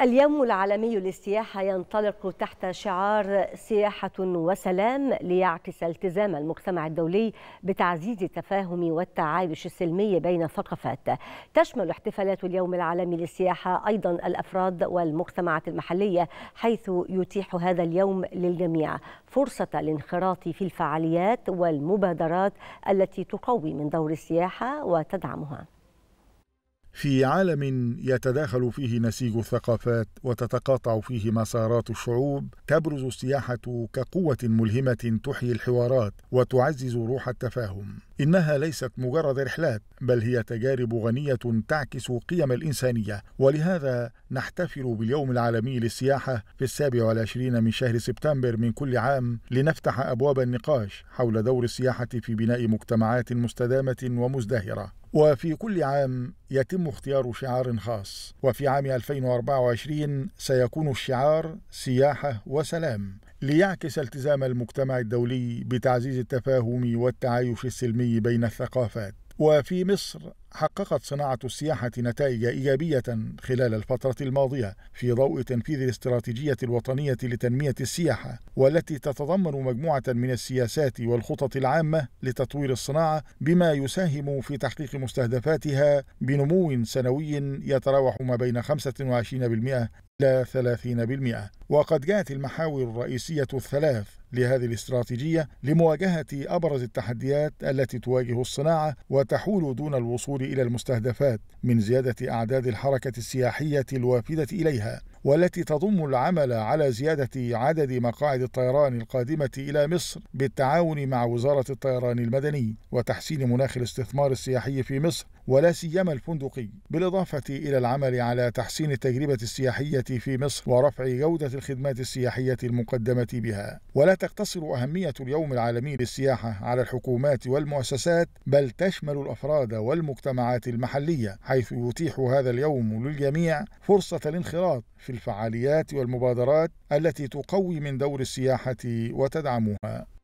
اليوم العالمي للسياحة ينطلق تحت شعار سياحة وسلام ليعكس التزام المجتمع الدولي بتعزيز التفاهم والتعايش السلمي بين الثقافات تشمل احتفالات اليوم العالمي للسياحة أيضا الأفراد والمجتمعات المحلية حيث يتيح هذا اليوم للجميع فرصة الانخراط في الفعاليات والمبادرات التي تقوي من دور السياحة وتدعمها في عالم يتداخل فيه نسيج الثقافات وتتقاطع فيه مسارات الشعوب تبرز السياحه كقوه ملهمه تحيي الحوارات وتعزز روح التفاهم إنها ليست مجرد رحلات بل هي تجارب غنية تعكس قيم الإنسانية ولهذا نحتفل باليوم العالمي للسياحة في السابع والعشرين من شهر سبتمبر من كل عام لنفتح أبواب النقاش حول دور السياحة في بناء مجتمعات مستدامة ومزدهرة وفي كل عام يتم اختيار شعار خاص وفي عام 2024 سيكون الشعار سياحة وسلام ليعكس التزام المجتمع الدولي بتعزيز التفاهم والتعايش السلمي بين الثقافات وفي مصر حققت صناعة السياحة نتائج إيجابية خلال الفترة الماضية في ضوء تنفيذ الاستراتيجية الوطنية لتنمية السياحة والتي تتضمن مجموعة من السياسات والخطط العامة لتطوير الصناعة بما يساهم في تحقيق مستهدفاتها بنمو سنوي يتراوح ما بين 25% إلى 30% وقد جاءت المحاور الرئيسية الثلاث لهذه الاستراتيجية لمواجهة أبرز التحديات التي تواجه الصناعة وتحول دون الوصول الوصول إلى المستهدفات من زيادة أعداد الحركة السياحية الوافدة إليها والتي تضم العمل على زيادة عدد مقاعد الطيران القادمة إلى مصر بالتعاون مع وزارة الطيران المدني وتحسين مناخ الاستثمار السياحي في مصر ولا سيما الفندقي بالإضافة إلى العمل على تحسين التجربة السياحية في مصر ورفع جودة الخدمات السياحية المقدمة بها ولا تقتصر أهمية اليوم العالمي للسياحة على الحكومات والمؤسسات بل تشمل الأفراد والمجتمعات المجتمعات المحلية حيث يتيح هذا اليوم للجميع فرصة الانخراط في الفعاليات والمبادرات التي تقوي من دور السياحة وتدعمها